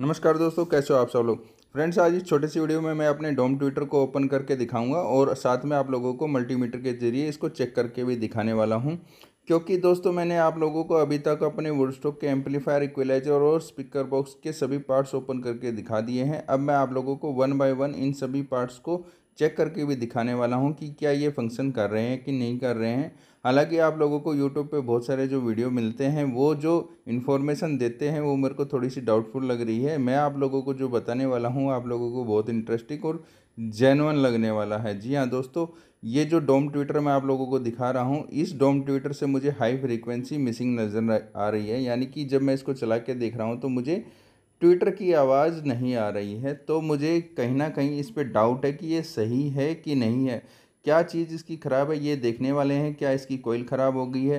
नमस्कार दोस्तों कैसे हो आप सब लोग फ्रेंड्स आज इस छोटे सी वीडियो में मैं अपने डोम ट्विटर को ओपन करके दिखाऊंगा और साथ में आप लोगों को मल्टीमीटर के जरिए इसको चेक करके भी दिखाने वाला हूं क्योंकि दोस्तों मैंने आप लोगों को अभी तक अपने वुडस्टॉक के एम्पलीफायर इक्वलाइजर और स्पीकर बॉक्स के सभी पार्ट्स ओपन करके दिखा दिए हैं अब मैं आप लोगों को वन बाई वन इन सभी पार्ट्स को चेक करके भी दिखाने वाला हूँ कि क्या ये फंक्शन कर रहे हैं कि नहीं कर रहे हैं हालांकि आप लोगों को यूट्यूब पे बहुत सारे जो वीडियो मिलते हैं वो जो इन्फॉर्मेशन देते हैं वो मेरे को थोड़ी सी डाउटफुल लग रही है मैं आप लोगों को जो बताने वाला हूँ आप लोगों को बहुत इंटरेस्टिंग और जेनवन लगने वाला है जी हाँ दोस्तों ये जो डोम ट्विटर मैं आप लोगों को दिखा रहा हूँ इस डोम ट्विटर से मुझे हाई फ्रिक्वेंसी मिसिंग नज़र आ रही है यानी कि जब मैं इसको चला के देख रहा हूँ तो मुझे ट्विटर की आवाज़ नहीं आ रही है तो मुझे कहीं ना कहीं इस पर डाउट है कि ये सही है कि नहीं है क्या चीज़ इसकी ख़राब है ये देखने वाले हैं क्या इसकी कोयल ख़राब हो गई है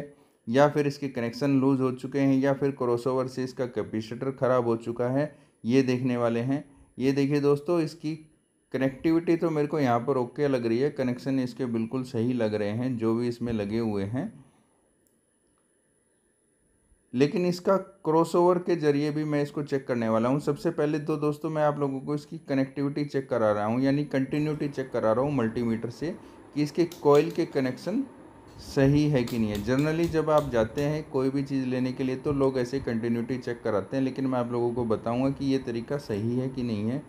या फिर इसके कनेक्शन लूज़ हो चुके हैं या फिर क्रॉसओवर से इसका कैपेसिटर ख़राब हो चुका है ये देखने वाले हैं ये देखिए दोस्तों इसकी कनेक्टिविटी तो मेरे को यहाँ पर ओके लग रही है कनेक्शन इसके बिल्कुल सही लग रहे हैं जो भी इसमें लगे हुए हैं लेकिन इसका क्रॉसओवर के ज़रिए भी मैं इसको चेक करने वाला हूँ सबसे पहले तो दोस्तों मैं आप लोगों को इसकी कनेक्टिविटी चेक करा रहा हूँ यानी कंटिन्यूटी चेक करा रहा हूँ मल्टीमीटर से कि इसके कोयल के कनेक्शन सही है कि नहीं है जनरली जब आप जाते हैं कोई भी चीज़ लेने के लिए तो लोग ऐसे कंटिन्यूटी चेक कराते हैं लेकिन मैं आप लोगों को बताऊँगा कि ये तरीका सही है कि नहीं है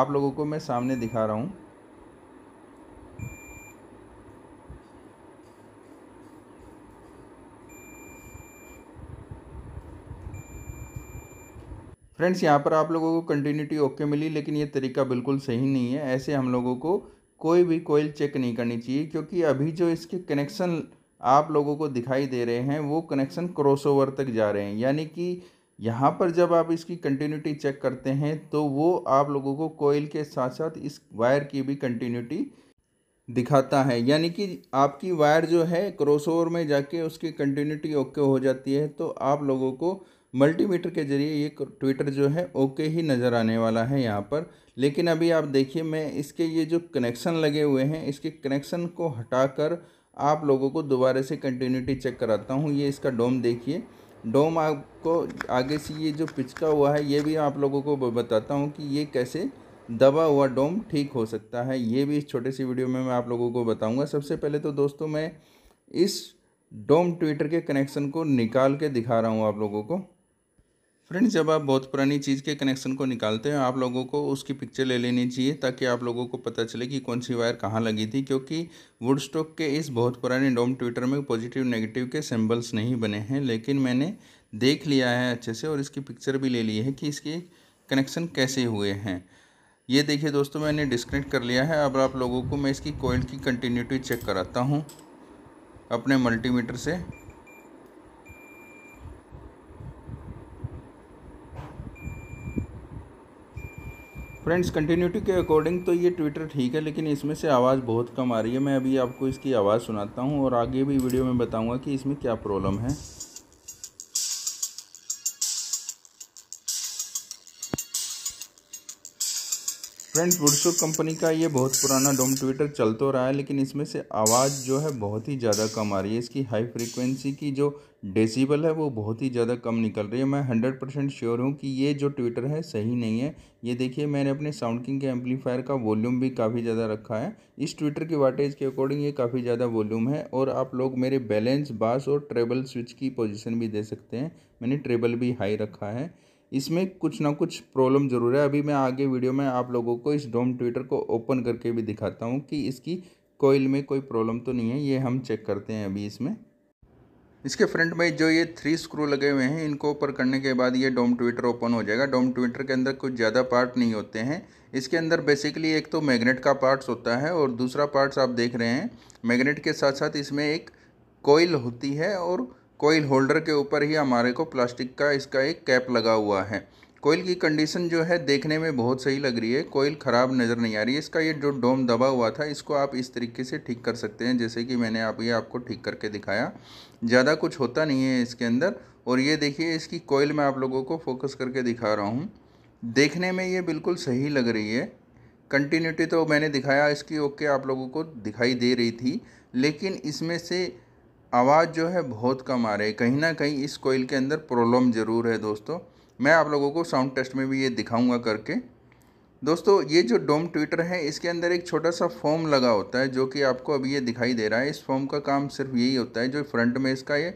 आप लोगों को मैं सामने दिखा रहा हूँ फ्रेंड्स यहाँ पर आप लोगों को कंटिन्यूटी ओके मिली लेकिन ये तरीका बिल्कुल सही नहीं है ऐसे हम लोगों को कोई भी कोयल चेक नहीं करनी चाहिए क्योंकि अभी जो इसके कनेक्शन आप लोगों को दिखाई दे रहे हैं वो कनेक्शन क्रॉसओवर तक जा रहे हैं यानी कि यहाँ पर जब आप इसकी कंटिन्यूटी चेक करते हैं तो वो आप लोगों को कोयल के साथ साथ इस वायर की भी कंटिन्यूटी दिखाता है यानी कि आपकी वायर जो है क्रॉसओवर में जाके उसकी कंटिन्यूटी ओके हो जाती है तो आप लोगों को मल्टीमीटर के जरिए ये ट्विटर जो है ओके ही नज़र आने वाला है यहाँ पर लेकिन अभी आप देखिए मैं इसके ये जो कनेक्शन लगे हुए हैं इसके कनेक्शन को हटाकर आप लोगों को दोबारा से कंटिन्यूटी चेक कराता हूँ ये इसका डोम देखिए डोम आपको आगे से ये जो पिचका हुआ है ये भी आप लोगों को बताता हूँ कि ये कैसे दबा हुआ डोम ठीक हो सकता है ये भी इस छोटे सी वीडियो में मैं आप लोगों को बताऊँगा सबसे पहले तो दोस्तों मैं इस डोम ट्विटर के कनेक्शन को निकाल के दिखा रहा हूँ आप लोगों को फ्रेंड्स जब आप बहुत पुरानी चीज़ के कनेक्शन को निकालते हैं आप लोगों को उसकी पिक्चर ले लेनी चाहिए ताकि आप लोगों को पता चले कि कौन सी वायर कहाँ लगी थी क्योंकि वुड स्टोक के इस बहुत पुराने डोम ट्विटर में पॉजिटिव नेगेटिव के सिम्बल्स नहीं बने हैं लेकिन मैंने देख लिया है अच्छे से और इसकी पिक्चर भी ले ली है कि इसके कनेक्शन कैसे हुए हैं ये देखिए दोस्तों मैंने डिस्कनेक्ट कर लिया है अब आप लोगों को मैं इसकी कोयल की कंटिन्यूटी चेक कराता हूँ अपने मल्टीमीटर से फ्रेंड्स कंटिन्यूटी के अकॉर्डिंग तो ये ट्विटर ठीक है लेकिन इसमें से आवाज़ बहुत कम आ रही है मैं अभी आपको इसकी आवाज़ सुनाता हूँ और आगे भी वीडियो में बताऊँगा कि इसमें क्या प्रॉब्लम है फ्रेंड्स वुडसो कंपनी का ये बहुत पुराना डोम ट्विटर चल तो रहा है लेकिन इसमें से आवाज़ जो है बहुत ही ज़्यादा कम आ रही है इसकी हाई फ्रीक्वेंसी की जो डेसिबल है वो बहुत ही ज़्यादा कम निकल रही है मैं हंड्रेड परसेंट श्योर हूँ कि ये जो ट्विटर है सही नहीं है ये देखिए मैंने अपने साउंड किंग के एम्पलीफायर का वॉल्यूम भी काफ़ी ज़्यादा रखा है इस ट्विटर की वाटेज के अकॉर्डिंग ये काफ़ी ज़्यादा वॉल्यूम है और आप लोग मेरे बैलेंस बास और ट्रेबल स्विच की पोजिशन भी दे सकते हैं मैंने ट्रेबल भी हाई रखा है इसमें कुछ ना कुछ प्रॉब्लम ज़रूर है अभी मैं आगे वीडियो में आप लोगों को इस डोम ट्विटर को ओपन करके भी दिखाता हूँ कि इसकी कोयल में कोई प्रॉब्लम तो नहीं है ये हम चेक करते हैं अभी इसमें इसके फ्रंट में जो ये थ्री स्क्रू लगे हुए हैं इनको ऊपर करने के बाद ये डोम ट्विटर ओपन हो जाएगा डोम ट्विटर के अंदर कुछ ज़्यादा पार्ट नहीं होते हैं इसके अंदर बेसिकली एक तो मैग्नेट का पार्ट्स होता है और दूसरा पार्ट्स आप देख रहे हैं मैग्नेट के साथ साथ इसमें एक कोयल होती है और कोयल होल्डर के ऊपर ही हमारे को प्लास्टिक का इसका एक कैप लगा हुआ है कोयल की कंडीशन जो है देखने में बहुत सही लग रही है कोयल ख़राब नज़र नहीं आ रही है इसका ये जो डोम दबा हुआ था इसको आप इस तरीके से ठीक कर सकते हैं जैसे कि मैंने आप ये आपको ठीक करके दिखाया ज़्यादा कुछ होता नहीं है इसके अंदर और ये देखिए इसकी कोयल मैं आप लोगों को फोकस करके दिखा रहा हूँ देखने में ये बिल्कुल सही लग रही है कंटिन्यूटी तो मैंने दिखाया इसकी ओके आप लोगों को दिखाई दे रही थी लेकिन इसमें से आवाज़ जो है बहुत कम आ रही है कहीं ना कहीं इस कोयल के अंदर प्रॉब्लम ज़रूर है दोस्तों मैं आप लोगों को साउंड टेस्ट में भी ये दिखाऊंगा करके दोस्तों ये जो डोम ट्विटर है इसके अंदर एक छोटा सा फॉर्म लगा होता है जो कि आपको अभी ये दिखाई दे रहा है इस फॉर्म का काम सिर्फ यही होता है जो फ्रंट में इसका ये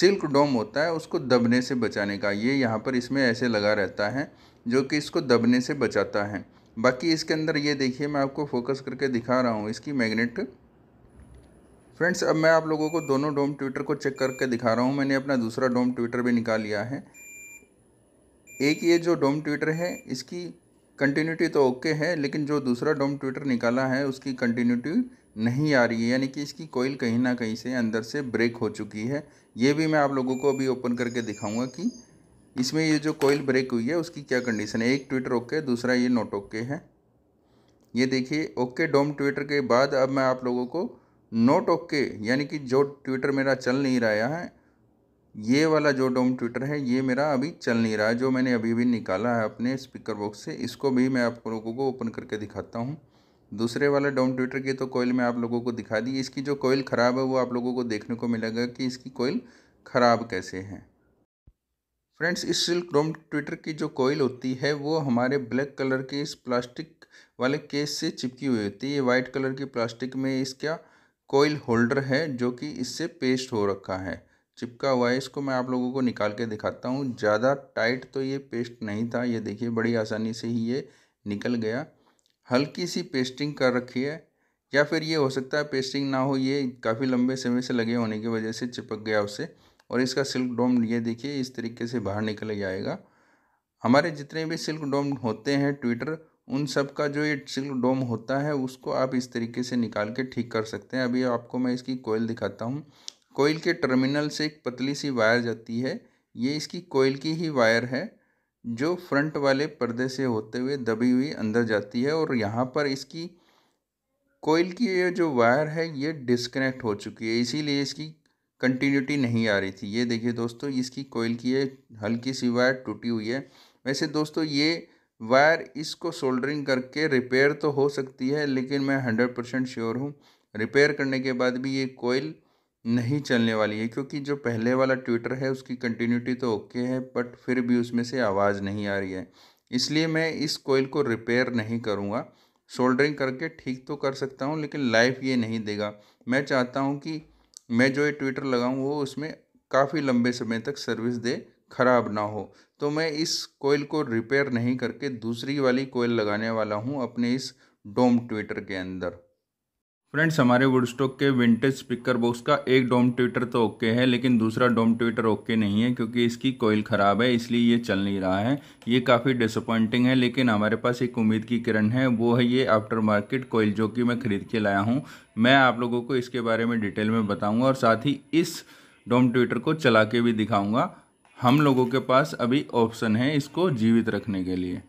सिल्क डोम होता है उसको दबने से बचाने का ये यहाँ पर इसमें ऐसे लगा रहता है जो कि इसको दबने से बचाता है बाकी इसके अंदर ये देखिए मैं आपको फोकस करके दिखा रहा हूँ इसकी मैग्नेट फ्रेंड्स अब मैं आप लोगों को दोनों डोम ट्विटर को चेक करके दिखा रहा हूँ मैंने अपना दूसरा डोम ट्विटर भी निकाल लिया है एक ये जो डोम ट्विटर है इसकी कंटिन्यूटी तो ओके है लेकिन जो दूसरा डोम ट्विटर निकाला है उसकी कंटिन्यूटी नहीं आ रही है यानी कि इसकी कोयल कहीं ना कहीं से अंदर से ब्रेक हो चुकी है ये भी मैं आप लोगों को अभी ओपन करके दिखाऊंगा कि इसमें ये जो कोयल ब्रेक हुई है उसकी क्या कंडीशन है एक ट्विटर ओके दूसरा ये नोट ओके है ये देखिए ओके डोम ट्विटर के बाद अब मैं आप लोगों को नोट ओके यानी कि जो ट्विटर मेरा चल नहीं रहा है ये वाला जो डोम ट्विटर है ये मेरा अभी चल नहीं रहा है जो मैंने अभी भी निकाला है अपने स्पीकर बॉक्स से इसको भी मैं आप लोगों को ओपन करके दिखाता हूँ दूसरे वाला डोम ट्विटर की तो कोयल मैं आप लोगों को दिखा दी इसकी जो कोयल ख़राब है वो आप लोगों को देखने को मिलेगा कि इसकी कोयल ख़राब कैसे है फ्रेंड्स इस सिल्क डोम ट्विटर की जो कोयल होती है वो हमारे ब्लैक कलर के इस प्लास्टिक वाले केस से चिपकी हुई होती है ये वाइट कलर की प्लास्टिक में इसका कोयल होल्डर है जो कि इससे पेस्ट हो रखा है चिपका हुआ है इसको मैं आप लोगों को निकाल के दिखाता हूँ ज़्यादा टाइट तो ये पेस्ट नहीं था ये देखिए बड़ी आसानी से ही ये निकल गया हल्की सी पेस्टिंग कर रखी है या फिर ये हो सकता है पेस्टिंग ना हो ये काफ़ी लंबे समय से लगे होने की वजह से चिपक गया उससे और इसका सिल्क डोम ये देखिए इस तरीके से बाहर निकल जाएगा हमारे जितने भी सिल्क डोम होते हैं ट्विटर उन सब का जो ये डोम होता है उसको आप इस तरीके से निकाल के ठीक कर सकते हैं अभी आपको मैं इसकी कोयल दिखाता हूँ कोयल के टर्मिनल से एक पतली सी वायर जाती है ये इसकी कोयल की ही वायर है जो फ्रंट वाले पर्दे से होते हुए दबी हुई अंदर जाती है और यहाँ पर इसकी कोयल की ये जो वायर है ये डिस्कनेक्ट हो चुकी है इसीलिए इसकी कंटिन्यूटी नहीं आ रही थी ये देखिए दोस्तों इसकी कोयल की ये हल्की सी वायर टूटी हुई है वैसे दोस्तों ये वायर इसको सोल्डरिंग करके रिपेयर तो हो सकती है लेकिन मैं हंड्रेड परसेंट श्योर हूँ रिपेयर करने के बाद भी ये कोयल नहीं चलने वाली है क्योंकि जो पहले वाला ट्विटर है उसकी कंटिन्यूटी तो ओके है बट फिर भी उसमें से आवाज़ नहीं आ रही है इसलिए मैं इस कोयल को रिपेयर नहीं करूँगा सोल्डरिंग करके ठीक तो कर सकता हूँ लेकिन लाइफ ये नहीं देगा मैं चाहता हूँ कि मैं जो ये ट्विटर लगाऊँ वो उसमें काफ़ी लंबे समय तक सर्विस दे ख़राब ना हो तो मैं इस कोयल को रिपेयर नहीं करके दूसरी वाली कोयल लगाने वाला हूँ अपने इस डोम ट्विटर के अंदर फ्रेंड्स हमारे वुडस्टॉक के विंटेज स्पीकर बॉक्स का एक डोम ट्विटर तो ओके है लेकिन दूसरा डोम ट्विटर ओके नहीं है क्योंकि इसकी कोयल ख़राब है इसलिए ये चल नहीं रहा है ये काफ़ी डिसअपॉइंटिंग है लेकिन हमारे पास एक उम्मीद की किरण है वो है ये आफ्टर मार्केट कोयल जो कि मैं ख़रीद के लाया हूँ मैं आप लोगों को इसके बारे में डिटेल में बताऊँगा और साथ ही इस डोम ट्विटर को चला के भी दिखाऊँगा हम लोगों के पास अभी ऑप्शन है इसको जीवित रखने के लिए